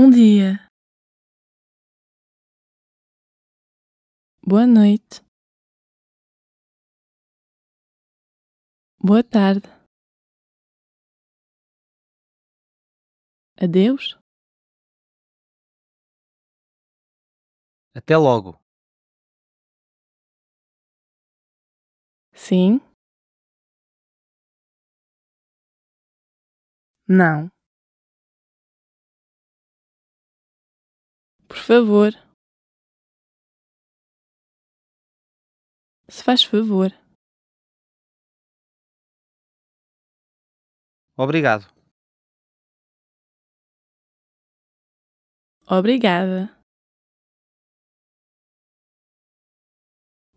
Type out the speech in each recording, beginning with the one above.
Bom dia. Boa noite. Boa tarde. Adeus. Até logo. Sim. Não. favor. Se faz favor. Obrigado. Obrigada.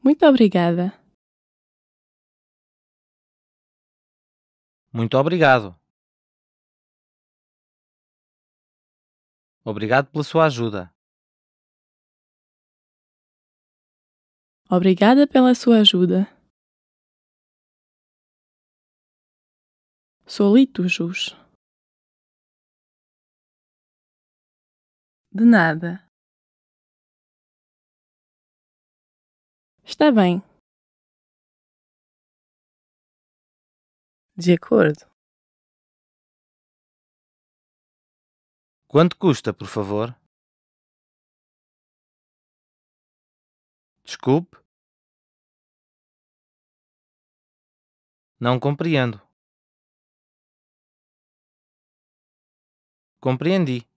Muito obrigada. Muito obrigado. Obrigado pela sua ajuda. Obrigada pela sua ajuda. Jus. De nada. Está bem. De acordo. Quanto custa, por favor? Desculpe. Não compreendo. Compreendi.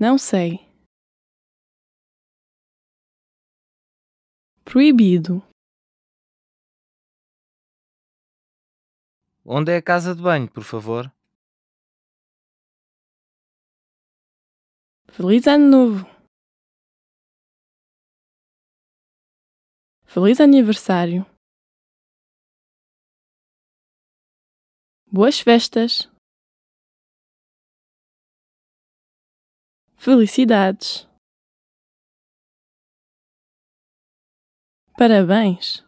Não sei. Proibido. Onde é a casa de banho, por favor? Feliz Ano Novo! Feliz aniversário! Boas festas! Felicidades! Parabéns!